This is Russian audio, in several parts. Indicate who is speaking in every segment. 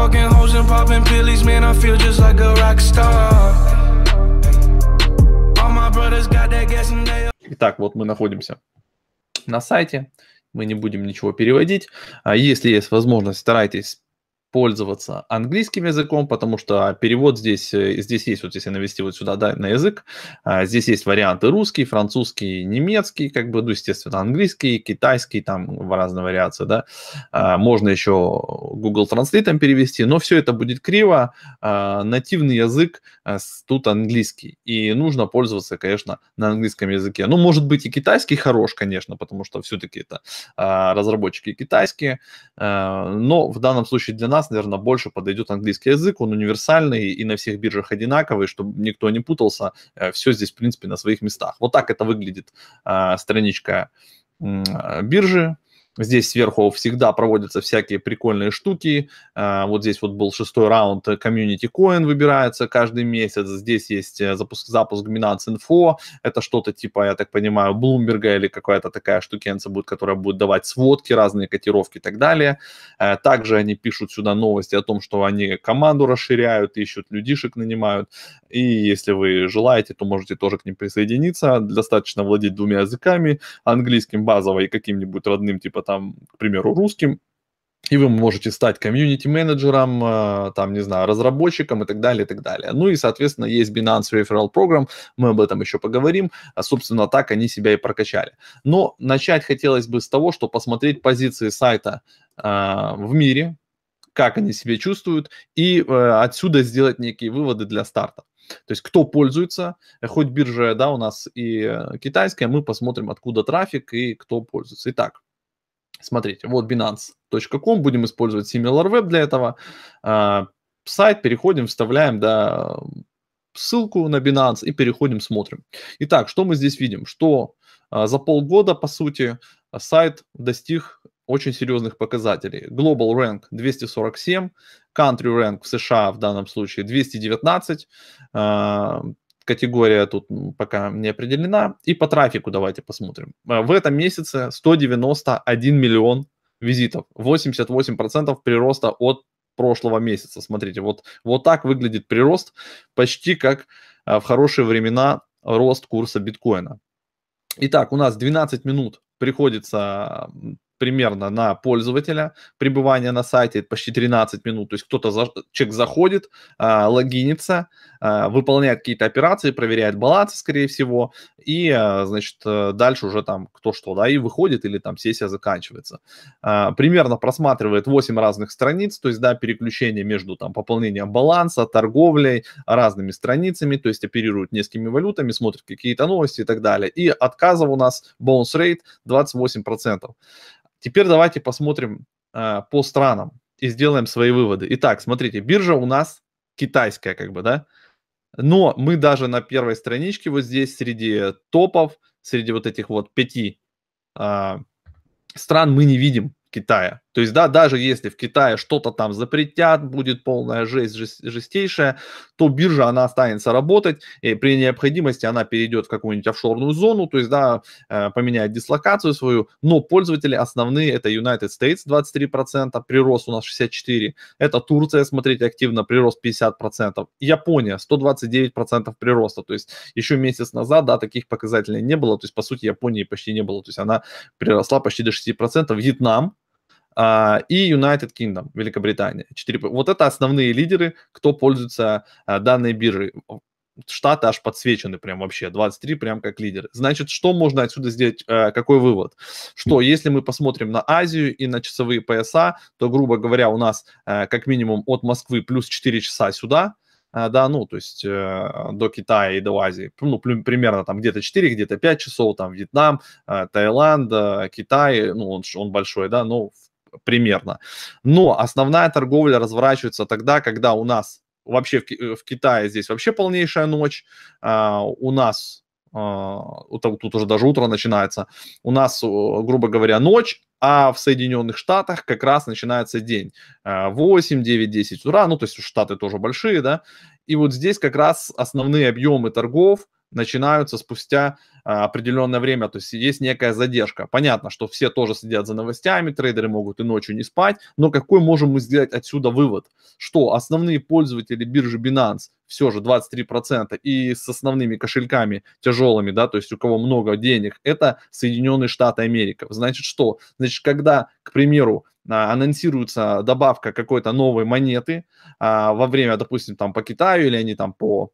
Speaker 1: fucking hoes and popping pillies, man, I feel just like a rock star. All my brothers got that gas and they... Итак, вот мы находимся на сайте, мы не будем ничего переводить. А если есть возможность, старайтесь пользоваться английским языком, потому что перевод здесь, э, здесь есть, вот если навести вот сюда да, на язык, а, здесь есть варианты русский, французский, немецкий, как бы, ну, естественно, английский, китайский, там в разные вариации, да. А, можно еще Google Translate перевести, но все это будет криво. А, нативный язык тут английский, и нужно пользоваться, конечно, на английском языке. Ну, может быть, и китайский хорош, конечно, потому что все-таки это разработчики китайские, но в данном случае для нас нас, наверное, больше подойдет английский язык, он универсальный и на всех биржах одинаковый, чтобы никто не путался, э, все здесь, в принципе, на своих местах. Вот так это выглядит а, страничка а, биржи, Здесь сверху всегда проводятся всякие прикольные штуки. А, вот здесь вот был шестой раунд комьюнити э, коин выбирается каждый месяц. Здесь есть э, запуск, запуск Binance Info. Это что-то типа, я так понимаю, Блумберга или какая-то такая штукенция будет, которая будет давать сводки, разные котировки и так далее. А, также они пишут сюда новости о том, что они команду расширяют, ищут людишек, нанимают. И если вы желаете, то можете тоже к ним присоединиться. Достаточно владеть двумя языками, английским базово и каким-нибудь родным типа там, к примеру, русским, и вы можете стать комьюнити-менеджером, э, там, не знаю, разработчиком и так далее, и так далее. Ну и, соответственно, есть Binance Referral Program, мы об этом еще поговорим. А, собственно, так они себя и прокачали. Но начать хотелось бы с того, что посмотреть позиции сайта э, в мире, как они себя чувствуют, и э, отсюда сделать некие выводы для старта. То есть кто пользуется, хоть биржа, да, у нас и э, китайская, мы посмотрим, откуда трафик и кто пользуется. Итак, Смотрите, вот binance.com, будем использовать SimilarWeb для этого. А, сайт, переходим, вставляем, да, ссылку на Binance и переходим, смотрим. Итак, что мы здесь видим? Что а, за полгода, по сути, сайт достиг очень серьезных показателей. Global Rank 247, Country Rank в США в данном случае 219, категория тут пока не определена. И по трафику давайте посмотрим. Э, в этом месяце 191 миллион визитов, 88% прироста от прошлого месяца. Смотрите, вот, вот так выглядит прирост, почти как э, в хорошие времена рост курса биткоина. Итак, у нас 12 минут приходится примерно на пользователя пребывания на сайте, почти 13 минут. То есть кто-то, за, человек заходит, э, логинится, э, выполняет какие-то операции, проверяет баланс, скорее всего, и, э, значит, э, дальше уже там кто что, да, и выходит, или там сессия заканчивается. Э, примерно просматривает 8 разных страниц, то есть, да, переключение между там пополнением баланса, торговлей, разными страницами, то есть оперирует несколькими валютами, смотрит какие-то новости и так далее. И отказов у нас bounce rate 28%. Теперь давайте посмотрим а, по странам и сделаем свои выводы. Итак, смотрите, биржа у нас китайская, как бы, да? Но мы даже на первой страничке вот здесь среди топов, среди вот этих вот пяти э, стран мы не видим Китая. То есть, да, даже если в Китае что-то там запретят, будет полная жесть жестейшая, то биржа, она останется работать, и при необходимости она перейдет в какую-нибудь офшорную зону, то есть, да, э, поменяет дислокацию свою, но пользователи основные, это United States 23%, прирост у нас 64%, это Турция, смотрите, активно прирост 50%, Япония 129% прироста, то есть, еще месяц назад, да, таких показателей не было, то есть, по сути, Японии почти не было, то есть, она приросла почти до 6%, Вьетнам а, и United Kingdom, Великобритания. 4... Вот это основные лидеры, кто пользуется а, данной биржей. Штаты аж подсвечены прям вообще, 23 прям как лидеры. Значит, что можно отсюда сделать, а, какой вывод? Что если мы посмотрим на Азию и на часовые пояса, то, грубо говоря, у нас как минимум от Москвы плюс 4 часа сюда, да, ну, то есть э, до Китая и до Азии, ну, примерно там где-то 4, где-то 5 часов, там Вьетнам, э, Таиланд, э, Китай, ну, он, он большой, да, но в примерно. Но основная торговля разворачивается тогда, когда у нас вообще в, э, в Китае здесь вообще полнейшая ночь, а, у нас а, тут уже даже утро начинается, у нас, грубо говоря, ночь, а в Соединенных Штатах как раз начинается день. 8, 9, 10 утра, ну, то есть штаты тоже большие, да. И вот здесь как раз основные объемы торгов – начинаются спустя а, определенное время, то есть есть некая задержка. Понятно, что все тоже сидят за новостями, трейдеры могут и ночью не спать, но какой можем мы сделать отсюда вывод? Что основные пользователи биржи Binance все же 23% и с основными кошельками тяжелыми, да, то есть у кого много денег, это Соединенные Штаты Америки. Значит что? Значит, когда, к примеру, а, анонсируется добавка какой-то новой монеты а, во время, допустим, там по Китаю или они там по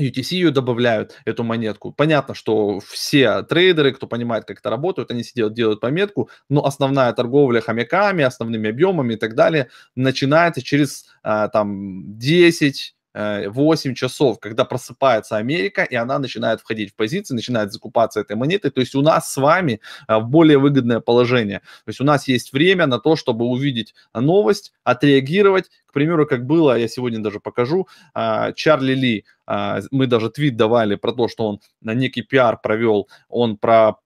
Speaker 1: UTC ее добавляют, эту монетку. Понятно, что все трейдеры, кто понимает, как это работает, они сидят, делают пометку, но основная торговля хомяками, основными объемами и так далее начинается через а, там 10, 8 э, часов, когда просыпается Америка, и она начинает входить в позиции, начинает закупаться этой монетой. То есть у нас с вами э, более выгодное положение. То есть у нас есть время на то, чтобы увидеть новость, отреагировать. К примеру, как было, я сегодня даже покажу, а, Чарли Ли, а, мы даже твит давали про то, что он на некий пиар провел, он про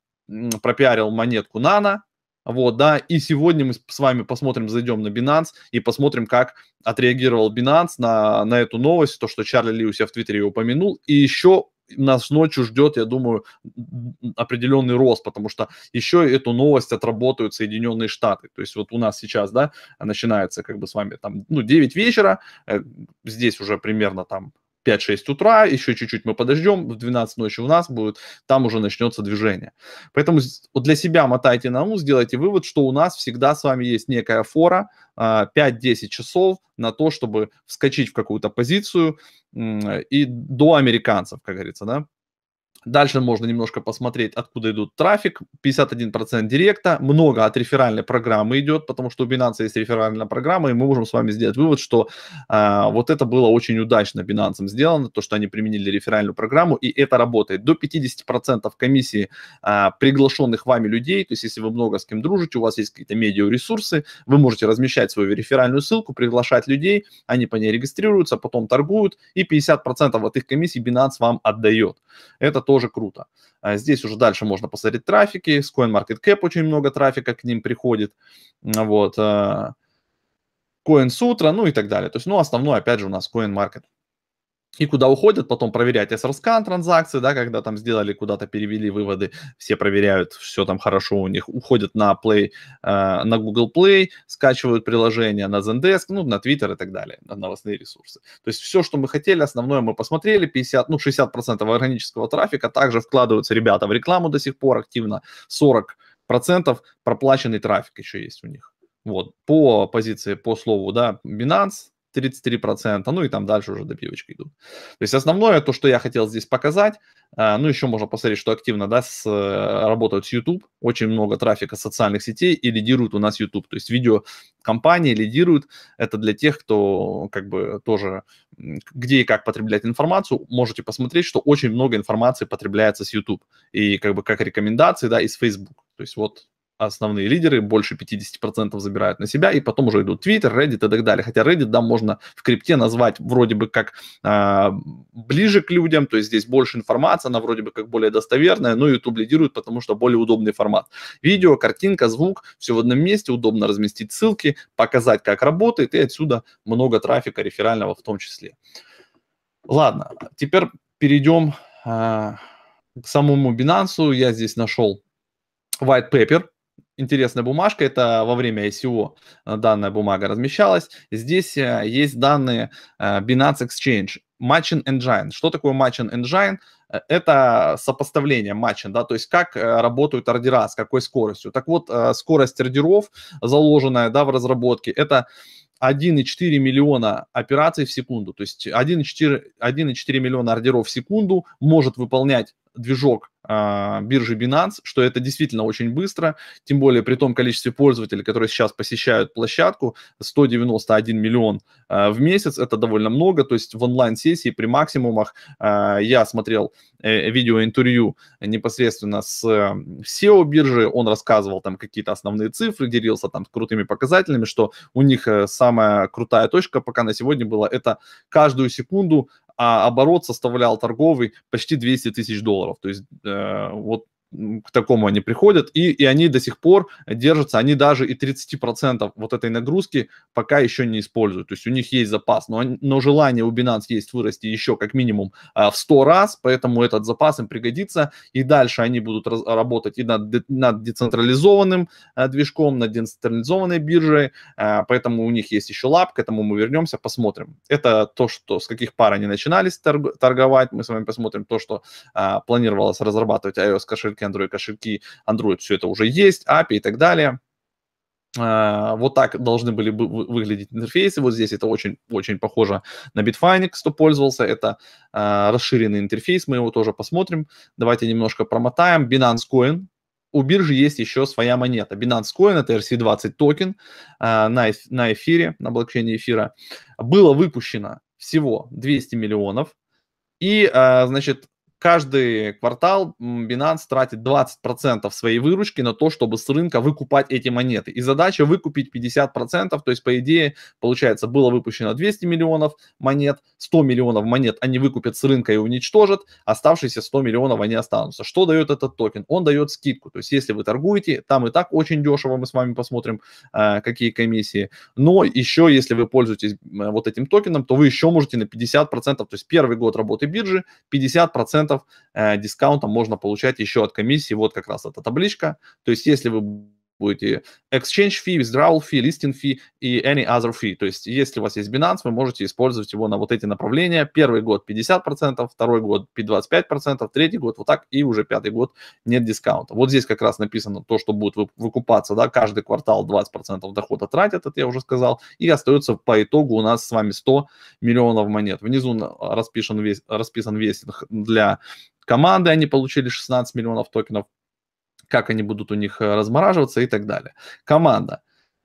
Speaker 1: пропиарил монетку Нано, вот, да, и сегодня мы с вами посмотрим, зайдем на Binance и посмотрим, как отреагировал Binance на, на эту новость, то, что Чарли Ли у себя в Твиттере упомянул, и еще нас ночью ждет, я думаю, определенный рост, потому что еще эту новость отработают Соединенные Штаты. То есть вот у нас сейчас, да, начинается как бы с вами там, ну, 9 вечера, э, здесь уже примерно там 5-6 утра, еще чуть-чуть мы подождем, в 12 ночи у нас будет, там уже начнется движение. Поэтому вот для себя мотайте на ум, сделайте вывод, что у нас всегда с вами есть некая фора, 5-10 а, часов на то, чтобы вскочить в какую-то позицию и до американцев, как говорится, да, Дальше можно немножко посмотреть, откуда идут трафик. 51% директа, много от реферальной программы идет, потому что у Binance есть реферальная программа, и мы можем с вами сделать вывод, что а, вот это было очень удачно Binance сделано, то, что они применили реферальную программу, и это работает. До 50% комиссии а, приглашенных вами людей, то есть если вы много с кем дружите, у вас есть какие-то медиа ресурсы, вы можете размещать свою реферальную ссылку, приглашать людей, они по ней регистрируются, потом торгуют, и 50% от их комиссии Binance вам отдает. Это то, тоже круто. А здесь уже дальше можно посмотреть трафики, с CoinMarketCap очень много трафика к ним приходит, вот, а, CoinSutra, ну и так далее. То есть, ну, основной, опять же, у нас CoinMarket и куда уходят, потом проверять SRScan транзакции, да, когда там сделали, куда-то перевели выводы, все проверяют, все там хорошо у них, уходят на Play, э, на Google Play, скачивают приложение на Zendesk, ну, на Twitter и так далее, на новостные ресурсы. То есть все, что мы хотели, основное мы посмотрели, 50, ну, 60% органического трафика, также вкладываются ребята в рекламу до сих пор активно, 40% проплаченный трафик еще есть у них. Вот, по позиции, по слову, да, Binance, 33%, ну и там дальше уже добивочка идут. То есть основное, то, что я хотел здесь показать, а, ну еще можно посмотреть, что активно да, с, э, работают с YouTube, очень много трафика социальных сетей и лидирует у нас YouTube. То есть видео компании лидируют, это для тех, кто как бы тоже где и как потреблять информацию, можете посмотреть, что очень много информации потребляется с YouTube и как бы как рекомендации, да, из Facebook. То есть вот основные лидеры больше 50% забирают на себя, и потом уже идут Twitter, Reddit и так далее. Хотя Reddit, да, можно в крипте назвать вроде бы как э, ближе к людям, то есть здесь больше информации, она вроде бы как более достоверная, но YouTube лидирует, потому что более удобный формат. Видео, картинка, звук, все в одном месте, удобно разместить ссылки, показать, как работает, и отсюда много трафика реферального в том числе. Ладно, теперь перейдем э, к самому Binance. Я здесь нашел white paper, интересная бумажка, это во время ICO э, данная бумага размещалась. Здесь э, есть данные э, Binance Exchange, Matching Engine. Что такое Matching Engine? Это сопоставление матча, да, то есть как работают ордера, с какой скоростью. Так вот, скорость ордеров, заложенная, да, в разработке, это 1,4 миллиона операций в секунду, то есть 1,4, 1,4 миллиона ордеров в секунду может выполнять движок а, биржи Binance, что это действительно очень быстро, тем более при том количестве пользователей, которые сейчас посещают площадку, 191 миллион а, в месяц, это довольно много, то есть в онлайн-сессии при максимумах а, я смотрел э, видеоинтервью непосредственно с э, SEO биржи, он рассказывал там какие-то основные цифры, делился там с крутыми показателями, что у них э, самая крутая точка пока на сегодня была, это каждую секунду а оборот составлял торговый почти 200 тысяч долларов. То есть э, вот к такому они приходят, и, и они до сих пор держатся, они даже и 30% вот этой нагрузки пока еще не используют, то есть у них есть запас, но, но желание у Binance есть вырасти еще как минимум а, в 100 раз, поэтому этот запас им пригодится, и дальше они будут раз, работать и над, над децентрализованным а, движком, над децентрализованной биржей, а, поэтому у них есть еще лап, к этому мы вернемся, посмотрим. Это то, что с каких пар они начинались торговать, мы с вами посмотрим то, что планировалось разрабатывать iOS кошельки классические Android кошельки, Android все это уже есть, API и так далее. А, вот так должны были бы выглядеть интерфейсы. Вот здесь это очень-очень похоже на Bitfinex, кто пользовался. Это а, расширенный интерфейс, мы его тоже посмотрим. Давайте немножко промотаем. Binance Coin. У биржи есть еще своя монета. Binance Coin — это RC20 токен а, на, на эфире, на блокчейне эфира. Было выпущено всего 200 миллионов. И, значит, каждый квартал Binance тратит 20% своей выручки на то, чтобы с рынка выкупать эти монеты. И задача выкупить 50%, то есть, по идее, получается, было выпущено 200 миллионов монет, 100 миллионов монет они выкупят с рынка и уничтожат, оставшиеся 100 миллионов они останутся. Что дает этот токен? Он дает скидку, то есть, если вы торгуете, там и так очень дешево, мы с вами посмотрим, э, какие комиссии, но еще, если вы пользуетесь э, вот этим токеном, то вы еще можете на 50%, то есть, первый год работы биржи, 50% дисконтов. Э, можно получать еще от комиссии. Вот как раз эта табличка. То есть, если вы будете exchange fee, withdrawal fee, listing fee и any other fee. То есть, если у вас есть Binance, вы можете использовать его на вот эти направления. Первый год 50%, второй год 25%, третий год вот так, и уже пятый год нет дискаунта. Вот здесь как раз написано то, что будет выкупаться, да, каждый квартал 20% дохода тратят, это я уже сказал, и остается по итогу у нас с вами 100 миллионов монет. Внизу расписан весь, расписан весь для команды, они получили 16 миллионов токенов, как они будут у них э, размораживаться и так далее. Команда.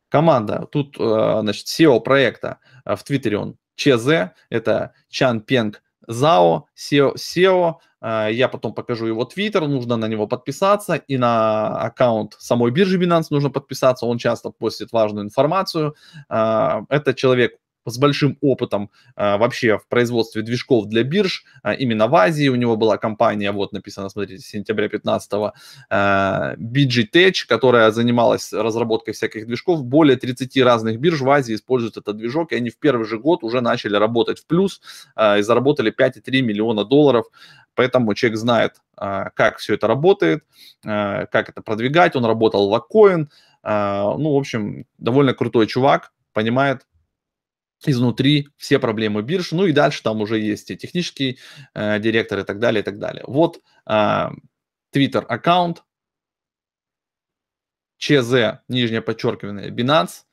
Speaker 1: Команда. Тут, э, значит, SEO проекта э, в Твиттере он ЧЗ, это Чан Пенг Зао, SEO, SEO. Я потом покажу его твиттер, нужно на него подписаться, и на аккаунт самой биржи Binance нужно подписаться, он часто постит важную информацию. Это человек с большим опытом а, вообще в производстве движков для бирж, а, именно в Азии у него была компания, вот написано, смотрите, сентября 15-го, а, BGTech, которая занималась разработкой всяких движков, более 30 разных бирж в Азии используют этот движок, и они в первый же год уже начали работать в плюс а, и заработали 5,3 миллиона долларов, поэтому человек знает, а, как все это работает, а, как это продвигать, он работал в Аккоин, а, ну, в общем, довольно крутой чувак, понимает, изнутри все проблемы бирж, ну и дальше там уже есть и технический э, директор и так далее, и так далее. Вот э, Twitter аккаунт, ЧЗ, нижнее подчеркивание, Binance,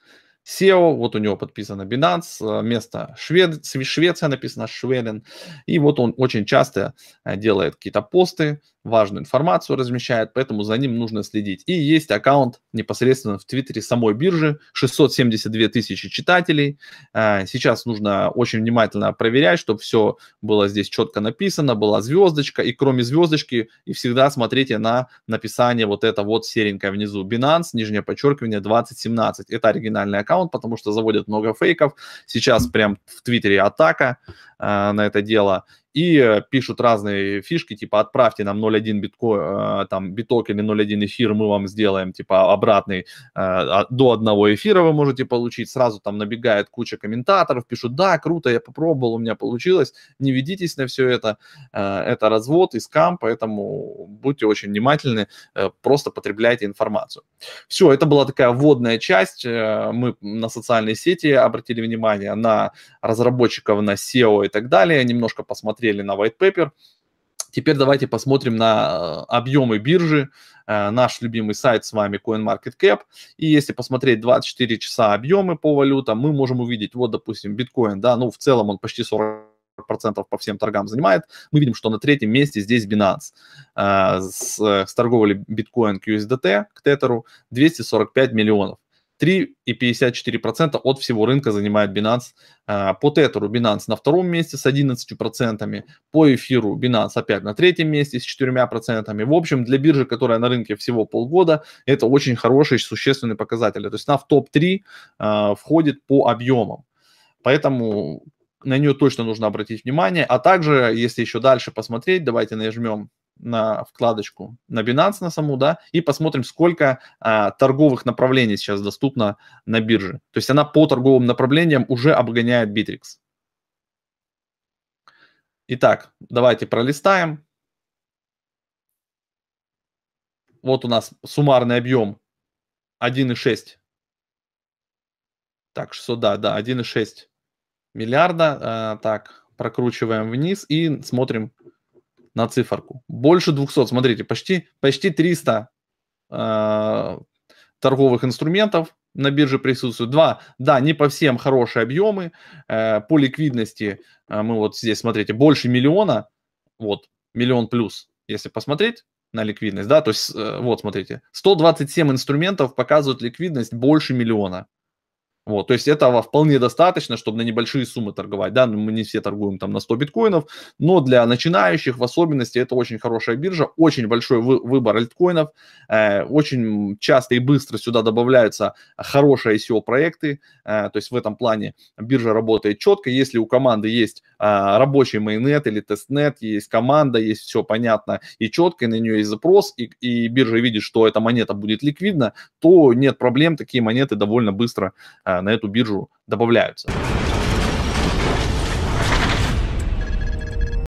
Speaker 1: SEO, вот у него подписано Binance, э, место Швед, Швеция написано Шведен, и вот он очень часто э, делает какие-то посты, важную информацию размещает, поэтому за ним нужно следить. И есть аккаунт непосредственно в Твиттере самой биржи, 672 тысячи читателей. Э, сейчас нужно очень внимательно проверять, чтобы все было здесь четко написано, была звездочка, и кроме звездочки, и всегда смотрите на написание вот это вот серенькое внизу. Binance, нижнее подчеркивание, 2017. Это оригинальный аккаунт, потому что заводят много фейков. Сейчас прям в Твиттере атака э, на это дело и э, пишут разные фишки, типа отправьте нам 0.1 битко, э, там, биток или 0.1 эфир, мы вам сделаем, типа, обратный, э, а, до одного эфира вы можете получить, сразу там набегает куча комментаторов, пишут, да, круто, я попробовал, у меня получилось, не ведитесь на все это, это развод и скам, поэтому будьте очень внимательны, просто потребляйте информацию. Все, это была такая вводная часть, мы на социальные сети обратили внимание, на разработчиков, на SEO и так далее, немножко посмотрели смотрели на white paper. Теперь давайте посмотрим на э, объемы биржи, э, наш любимый сайт с вами CoinMarketCap. И если посмотреть 24 часа объемы по валютам, мы можем увидеть, вот, допустим, биткоин, да, ну, в целом он почти 40 процентов по всем торгам занимает. Мы видим, что на третьем месте здесь Binance. Э, с, э, с торговли биткоин к USDT, к Тетеру, 245 миллионов. 3,54% от всего рынка занимает Binance. А, по Tether Binance на втором месте с 11%, по эфиру Binance опять на третьем месте с 4%. В общем, для биржи, которая на рынке всего полгода, это очень хороший, существенный показатель. То есть она в топ-3 а, входит по объемам. Поэтому на нее точно нужно обратить внимание. А также, если еще дальше посмотреть, давайте нажмем на вкладочку, на Binance на саму, да, и посмотрим, сколько а, торговых направлений сейчас доступно на бирже. То есть она по торговым направлениям уже обгоняет Bittrex. Итак, давайте пролистаем. Вот у нас суммарный объем 1,6. Так, 600, да, да, 1,6 миллиарда. А, так, прокручиваем вниз и смотрим на циферку. Больше 200, смотрите, почти, почти 300 э, торговых инструментов на бирже присутствуют. Два, да, не по всем хорошие объемы. Э, по ликвидности э, мы вот здесь, смотрите, больше миллиона, вот, миллион плюс, если посмотреть на ликвидность, да, то есть, э, вот, смотрите, 127 инструментов показывают ликвидность больше миллиона. Вот, то есть этого вполне достаточно, чтобы на небольшие суммы торговать. Да, мы не все торгуем там на 100 биткоинов, но для начинающих в особенности это очень хорошая биржа, очень большой вы, выбор альткоинов, э, очень часто и быстро сюда добавляются хорошие ICO-проекты, э, то есть в этом плане биржа работает четко. Если у команды есть э, рабочий майнет или тестнет, есть команда, есть все понятно и четко, и на нее есть запрос, и, и биржа видит, что эта монета будет ликвидна, то нет проблем, такие монеты довольно быстро э, на эту биржу добавляются.